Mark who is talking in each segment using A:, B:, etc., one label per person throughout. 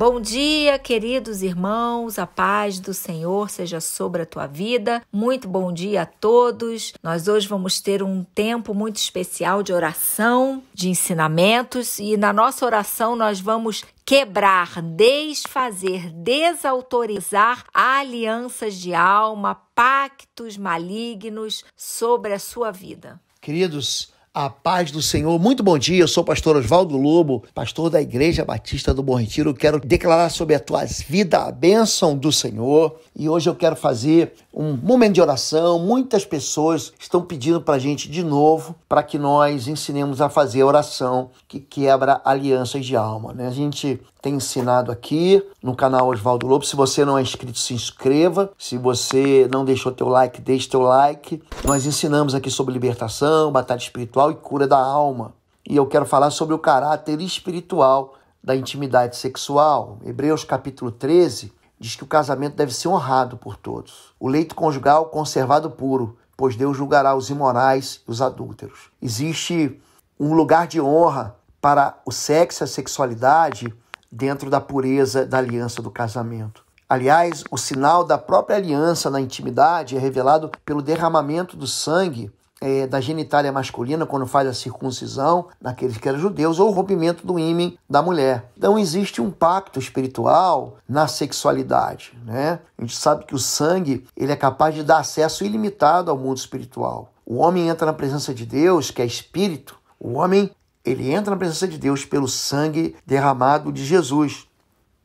A: Bom dia, queridos irmãos, a paz do Senhor seja sobre a tua vida. Muito bom dia a todos. Nós hoje vamos ter um tempo muito especial de oração, de ensinamentos, e na nossa oração nós vamos quebrar, desfazer, desautorizar alianças de alma, pactos malignos sobre a sua vida.
B: Queridos, a paz do Senhor. Muito bom dia. Eu sou o pastor Oswaldo Lobo, pastor da Igreja Batista do Bom Retiro. Eu quero declarar sobre a tua vida a bênção do Senhor. E hoje eu quero fazer um momento de oração. Muitas pessoas estão pedindo para a gente de novo para que nós ensinemos a fazer a oração que quebra alianças de alma. Né? A gente tem ensinado aqui no canal Oswaldo Lobo. Se você não é inscrito, se inscreva. Se você não deixou teu like, deixe teu like. Nós ensinamos aqui sobre libertação, batalha espiritual sexual e cura da alma. E eu quero falar sobre o caráter espiritual da intimidade sexual. Hebreus capítulo 13 diz que o casamento deve ser honrado por todos. O leito conjugal conservado puro, pois Deus julgará os imorais e os adúlteros. Existe um lugar de honra para o sexo e a sexualidade dentro da pureza da aliança do casamento. Aliás, o sinal da própria aliança na intimidade é revelado pelo derramamento do sangue é, da genitália masculina quando faz a circuncisão, naqueles que eram judeus, ou o rompimento do ímen da mulher. Então existe um pacto espiritual na sexualidade. Né? A gente sabe que o sangue ele é capaz de dar acesso ilimitado ao mundo espiritual. O homem entra na presença de Deus, que é espírito. O homem ele entra na presença de Deus pelo sangue derramado de Jesus.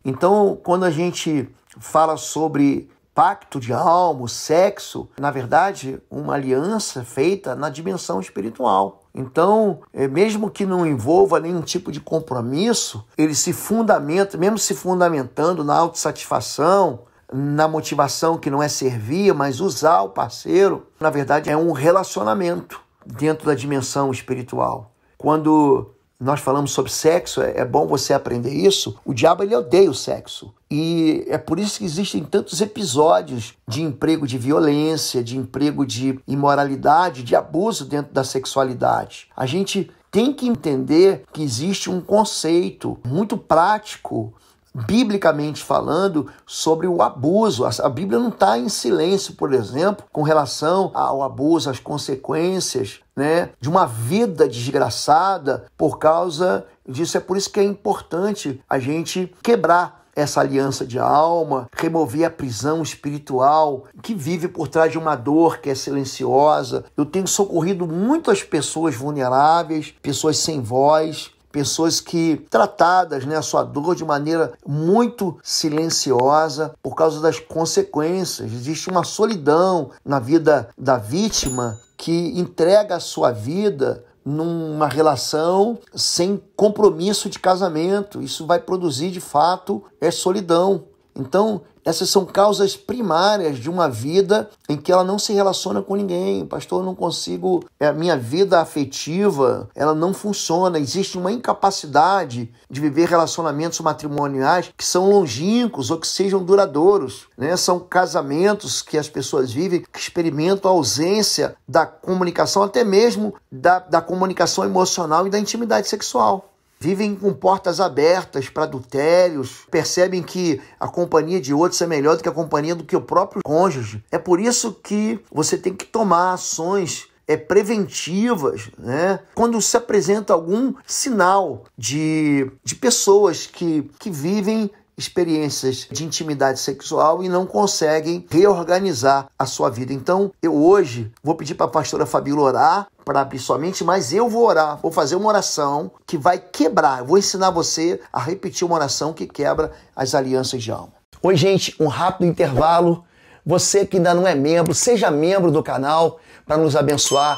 B: Então, quando a gente fala sobre pacto de alma, sexo, na verdade, uma aliança feita na dimensão espiritual. Então, é, mesmo que não envolva nenhum tipo de compromisso, ele se fundamenta, mesmo se fundamentando na autossatisfação, na motivação que não é servir, mas usar o parceiro, na verdade é um relacionamento dentro da dimensão espiritual. Quando nós falamos sobre sexo, é, é, bom você aprender isso. O diabo ele odeia o sexo. E é por isso que existem tantos episódios de emprego de violência, de emprego de imoralidade, de abuso dentro da sexualidade. A gente tem que entender que existe um conceito muito prático biblicamente falando, sobre o abuso. A Bíblia não está em silêncio, por exemplo, com relação ao abuso, às consequências né, de uma vida desgraçada por causa disso. É por isso que é importante a gente quebrar essa aliança de alma, remover a prisão espiritual que vive por trás de uma dor que é silenciosa. Eu tenho socorrido muitas pessoas vulneráveis, pessoas sem voz, pessoas que tratadas, né, a sua dor de maneira muito silenciosa por causa das consequências. Existe uma solidão na vida da vítima que entrega a sua vida numa relação sem compromisso de casamento. Isso vai produzir de fato é solidão. Então, essas são causas primárias de uma vida em que ela não se relaciona com ninguém. Pastor, eu não consigo. É, a minha vida afetiva, ela não funciona. Existe uma incapacidade de viver relacionamentos matrimoniais que são longínquos ou que sejam duradouros. Né? São casamentos que as pessoas vivem que experimentam a ausência da comunicação, até mesmo da, da comunicação emocional e da intimidade sexual vivem com portas abertas para adultérios, percebem que a companhia de outros é melhor do que a companhia do que o próprio cônjuge. É por isso que você tem que tomar ações é, preventivas, né? quando se apresenta algum sinal de, de pessoas que, que vivem experiências de intimidade sexual e não conseguem reorganizar a sua vida. Então, eu hoje vou pedir para a pastora Fabíola orar para abrir sua mente, mas eu vou orar, vou fazer uma oração que vai quebrar. Eu vou ensinar você a repetir uma oração que quebra as alianças de alma. Oi, gente, um rápido intervalo. Você que ainda não é membro, seja membro do canal para nos abençoar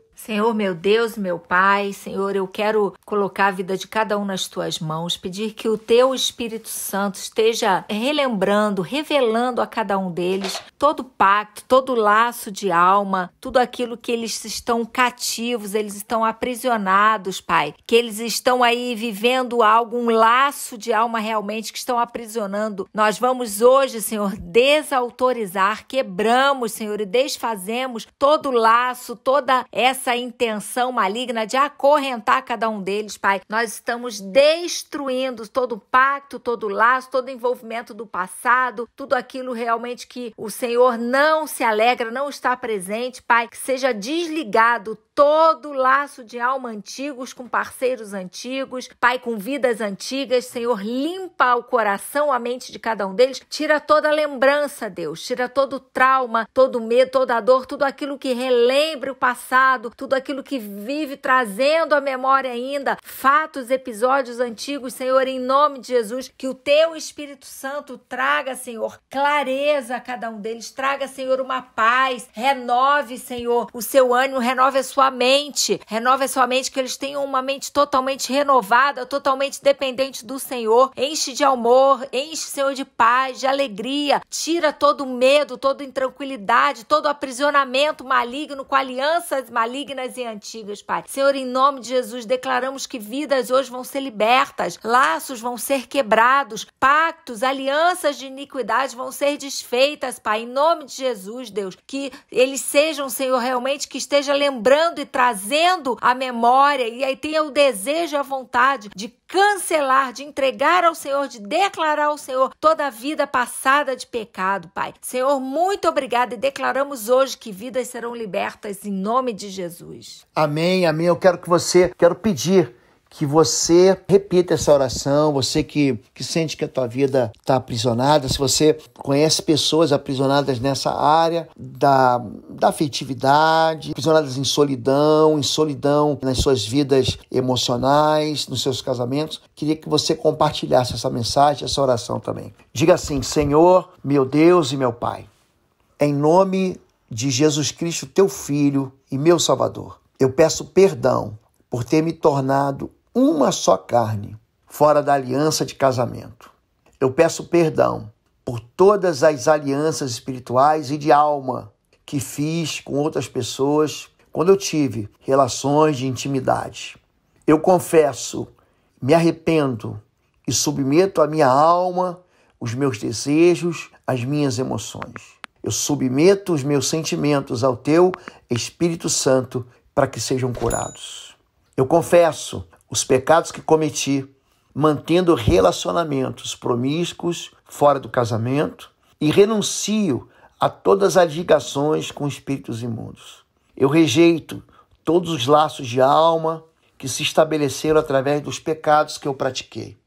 A: Senhor, meu Deus, meu Pai, Senhor, eu quero colocar a vida de cada um nas tuas mãos, pedir que o teu Espírito Santo esteja relembrando, revelando a cada um deles todo pacto, todo laço de alma, tudo aquilo que eles estão cativos, eles estão aprisionados, Pai, que eles estão aí vivendo algo, um laço de alma realmente que estão aprisionando. Nós vamos hoje, Senhor, desautorizar, quebramos, Senhor, e desfazemos todo laço, toda essa essa intenção maligna de acorrentar cada um deles, Pai. Nós estamos destruindo todo pacto, todo laço, todo envolvimento do passado, tudo aquilo realmente que o Senhor não se alegra, não está presente, Pai. Que seja desligado todo laço de alma antigos com parceiros antigos, Pai com vidas antigas, Senhor, limpa o coração, a mente de cada um deles, tira toda a lembrança, Deus, tira todo o trauma, todo o medo, toda a dor, tudo aquilo que relembre o passado, tudo aquilo que vive trazendo à memória ainda fatos, episódios antigos, Senhor, em nome de Jesus, que o teu Espírito Santo traga, Senhor, clareza a cada um deles, traga, Senhor, uma paz, renove, Senhor, o seu ânimo, renove a sua mente, renova a sua mente, que eles tenham uma mente totalmente renovada, totalmente dependente do Senhor. Enche de amor, enche, Senhor, de paz, de alegria. Tira todo medo, toda intranquilidade, todo aprisionamento maligno com alianças malignas e antigas, Pai. Senhor, em nome de Jesus, declaramos que vidas hoje vão ser libertas, laços vão ser quebrados, pactos, alianças de iniquidade vão ser desfeitas, Pai. Em nome de Jesus, Deus, que eles sejam, Senhor, realmente que esteja lembrando lembrando e trazendo a memória, e aí tenha o desejo e a vontade de cancelar, de entregar ao Senhor, de declarar ao Senhor toda a vida passada de pecado, Pai. Senhor, muito obrigado e declaramos hoje que vidas serão libertas em nome de Jesus.
B: Amém, amém. Eu quero que você, quero pedir que você repita essa oração, você que, que sente que a tua vida está aprisionada, se você conhece pessoas aprisionadas nessa área da, da afetividade, aprisionadas em solidão, em solidão nas suas vidas emocionais, nos seus casamentos, queria que você compartilhasse essa mensagem, essa oração também. Diga assim: Senhor, meu Deus e meu Pai, em nome de Jesus Cristo, teu Filho e meu Salvador, eu peço perdão por ter me tornado uma só carne, fora da aliança de casamento. Eu peço perdão por todas as alianças espirituais e de alma que fiz com outras pessoas quando eu tive relações de intimidade. Eu confesso, me arrependo e submeto a minha alma, os meus desejos, as minhas emoções. Eu submeto os meus sentimentos ao teu Espírito Santo para que sejam curados. Eu confesso os pecados que cometi, mantendo relacionamentos promíscuos fora do casamento e renuncio a todas as ligações com espíritos imundos. Eu rejeito todos os laços de alma que se estabeleceram através dos pecados que eu pratiquei.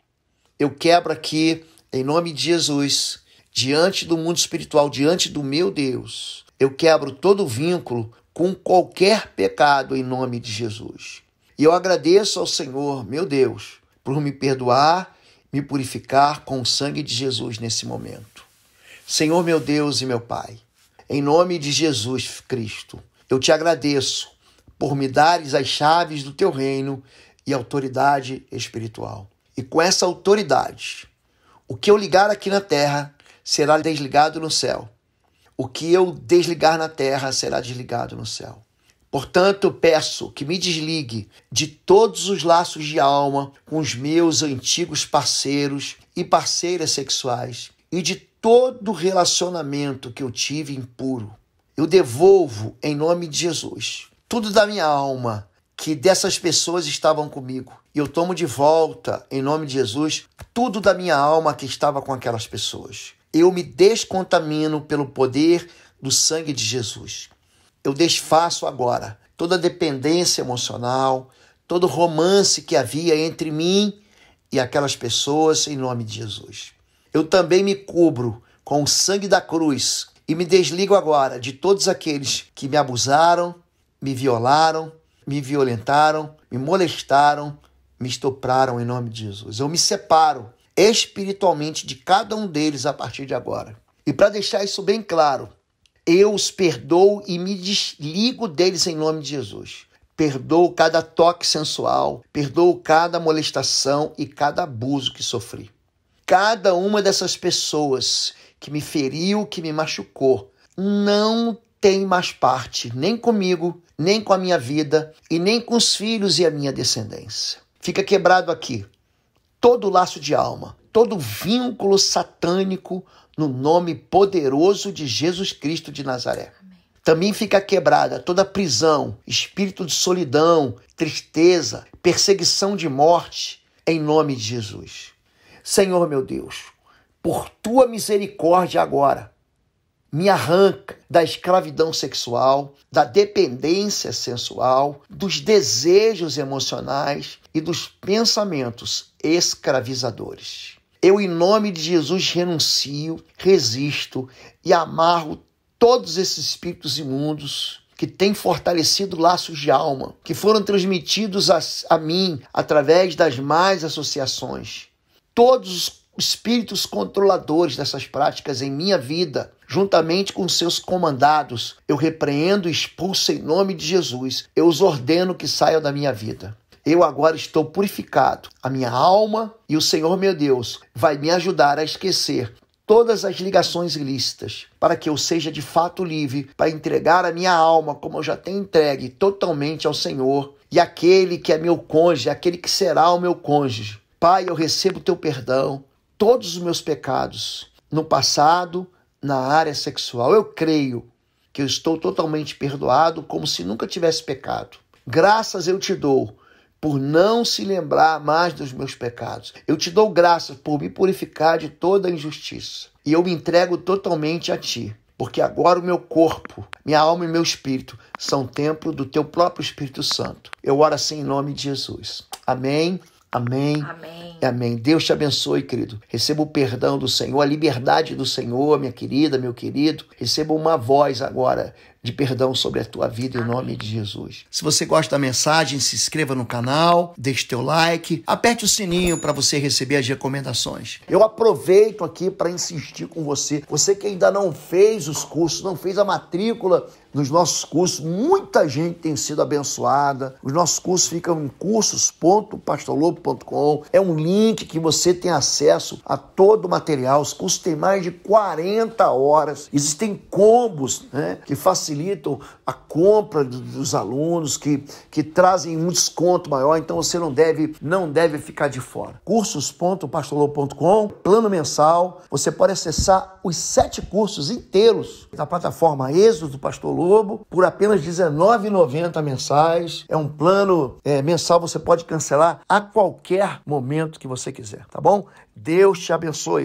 B: Eu quebro aqui, em nome de Jesus, diante do mundo espiritual, diante do meu Deus, eu quebro todo vínculo com qualquer pecado em nome de Jesus. E eu agradeço ao Senhor, meu Deus, por me perdoar, me purificar com o sangue de Jesus nesse momento. Senhor, meu Deus e meu Pai, em nome de Jesus Cristo, eu te agradeço por me dares as chaves do teu reino e autoridade espiritual. E com essa autoridade, o que eu ligar aqui na terra será desligado no céu. O que eu desligar na terra será desligado no céu. Portanto, peço que me desligue de todos os laços de alma com os meus antigos parceiros e parceiras sexuais e de todo relacionamento que eu tive impuro. Eu devolvo em nome de Jesus tudo da minha alma que dessas pessoas estavam comigo. E eu tomo de volta, em nome de Jesus, tudo da minha alma que estava com aquelas pessoas. Eu me descontamino pelo poder do sangue de Jesus eu desfaço agora toda dependência emocional, todo romance que havia entre mim e aquelas pessoas, em nome de Jesus. Eu também me cubro com o sangue da cruz e me desligo agora de todos aqueles que me abusaram, me violaram, me violentaram, me molestaram, me estupraram em nome de Jesus. Eu me separo espiritualmente de cada um deles a partir de agora. E para deixar isso bem claro, eu os perdoo e me desligo deles em nome de Jesus. Perdoo cada toque sensual, perdoo cada molestação e cada abuso que sofri. Cada uma dessas pessoas que me feriu, que me machucou, não tem mais parte, nem comigo, nem com a minha vida e nem com os filhos e a minha descendência. Fica quebrado aqui todo laço de alma, todo vínculo satânico no nome poderoso de Jesus Cristo de Nazaré. Também fica quebrada toda prisão, espírito de solidão, tristeza, perseguição de morte, em nome de Jesus. Senhor meu Deus, por tua misericórdia agora, me arranca da escravidão sexual, da dependência sensual, dos desejos emocionais e dos pensamentos escravizadores. Eu, em nome de Jesus, renuncio, resisto e amarro todos esses espíritos imundos que têm fortalecido laços de alma, que foram transmitidos a, a mim através das mais associações. Todos os espíritos controladores dessas práticas em minha vida, juntamente com seus comandados, eu repreendo e expulso em nome de Jesus. Eu os ordeno que saiam da minha vida. Eu agora estou purificado, a minha alma e o Senhor meu Deus vai me ajudar a esquecer todas as ligações ilícitas, para que eu seja de fato livre, para entregar a minha alma, como eu já tenho entregue, totalmente ao Senhor e aquele que é meu cônjuge, aquele que será o meu cônjuge. Pai, eu recebo teu perdão, todos os meus pecados, no passado, na área sexual. Eu creio que eu estou totalmente perdoado, como se nunca tivesse pecado. Graças eu te dou por não se lembrar mais dos meus pecados. Eu te dou graças por me purificar de toda injustiça. E eu me entrego totalmente a ti, porque agora o meu corpo, minha alma e meu espírito são templo do teu próprio Espírito Santo. Eu oro assim em nome de Jesus. Amém. Amém. Amém. amém. Deus te abençoe, querido. Receba o perdão do Senhor, a liberdade do Senhor, minha querida, meu querido. Receba uma voz agora de perdão sobre a tua vida em nome de Jesus. Se você gosta da mensagem, se inscreva no canal, deixe teu like, aperte o sininho para você receber as recomendações. Eu aproveito aqui para insistir com você, você que ainda não fez os cursos, não fez a matrícula nos nossos cursos, muita gente tem sido abençoada. Os nossos cursos ficam em cursos.pastolobo.com. É um link que você tem acesso a todo o material. Os cursos têm mais de 40 horas. Existem combos né, que facilitam a compra dos alunos, que, que trazem um desconto maior. Então você não deve, não deve ficar de fora. cursos.pastolobo.com, plano mensal. Você pode acessar os sete cursos inteiros da plataforma Êxodo do Pastor Lobo Globo por apenas R$19,90 mensais. É um plano é, mensal, você pode cancelar a qualquer momento que você quiser, tá bom? Deus te abençoe.